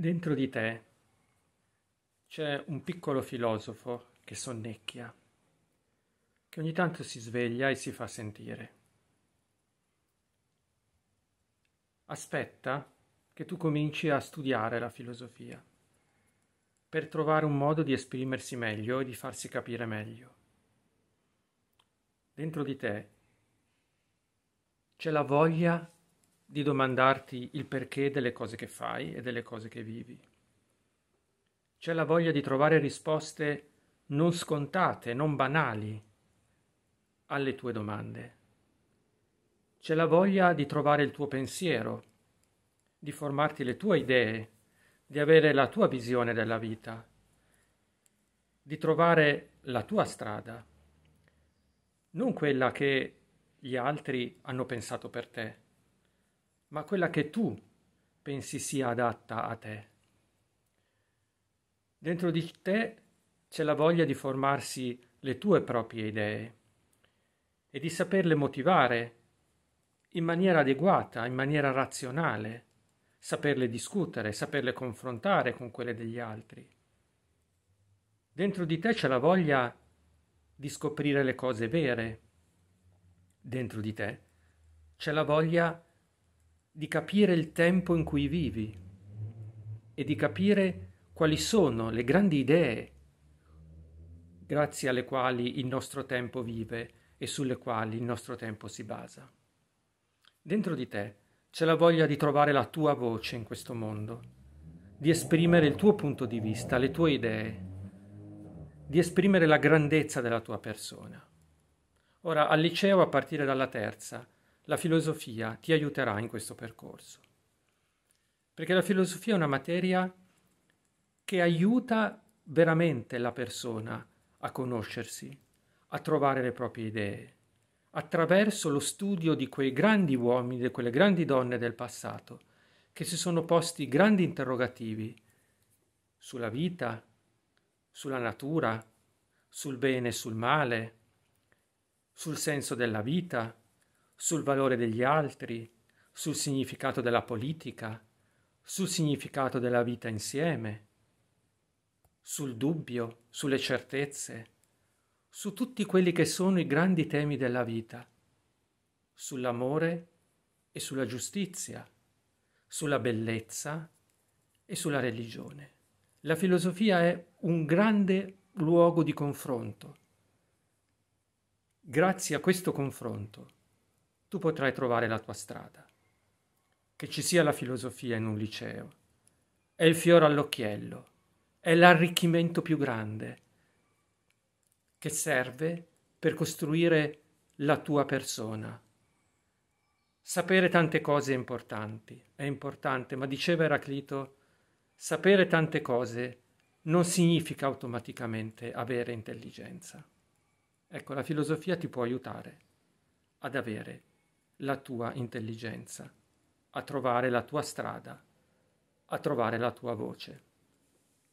Dentro di te c'è un piccolo filosofo che sonnecchia, che ogni tanto si sveglia e si fa sentire. Aspetta che tu cominci a studiare la filosofia per trovare un modo di esprimersi meglio e di farsi capire meglio. Dentro di te c'è la voglia di domandarti il perché delle cose che fai e delle cose che vivi. C'è la voglia di trovare risposte non scontate, non banali alle tue domande. C'è la voglia di trovare il tuo pensiero, di formarti le tue idee, di avere la tua visione della vita, di trovare la tua strada, non quella che gli altri hanno pensato per te ma quella che tu pensi sia adatta a te. Dentro di te c'è la voglia di formarsi le tue proprie idee e di saperle motivare in maniera adeguata, in maniera razionale, saperle discutere, saperle confrontare con quelle degli altri. Dentro di te c'è la voglia di scoprire le cose vere. Dentro di te c'è la voglia di di capire il tempo in cui vivi e di capire quali sono le grandi idee grazie alle quali il nostro tempo vive e sulle quali il nostro tempo si basa. Dentro di te c'è la voglia di trovare la tua voce in questo mondo, di esprimere il tuo punto di vista, le tue idee, di esprimere la grandezza della tua persona. Ora, al liceo, a partire dalla terza, la filosofia ti aiuterà in questo percorso. Perché la filosofia è una materia che aiuta veramente la persona a conoscersi, a trovare le proprie idee, attraverso lo studio di quei grandi uomini, di quelle grandi donne del passato, che si sono posti grandi interrogativi sulla vita, sulla natura, sul bene e sul male, sul senso della vita, sul valore degli altri, sul significato della politica, sul significato della vita insieme, sul dubbio, sulle certezze, su tutti quelli che sono i grandi temi della vita, sull'amore e sulla giustizia, sulla bellezza e sulla religione. La filosofia è un grande luogo di confronto. Grazie a questo confronto tu potrai trovare la tua strada. Che ci sia la filosofia in un liceo. È il fiore all'occhiello, è l'arricchimento più grande che serve per costruire la tua persona. Sapere tante cose è importante, è importante, ma diceva Eraclito, sapere tante cose non significa automaticamente avere intelligenza. Ecco, la filosofia ti può aiutare ad avere la tua intelligenza, a trovare la tua strada, a trovare la tua voce.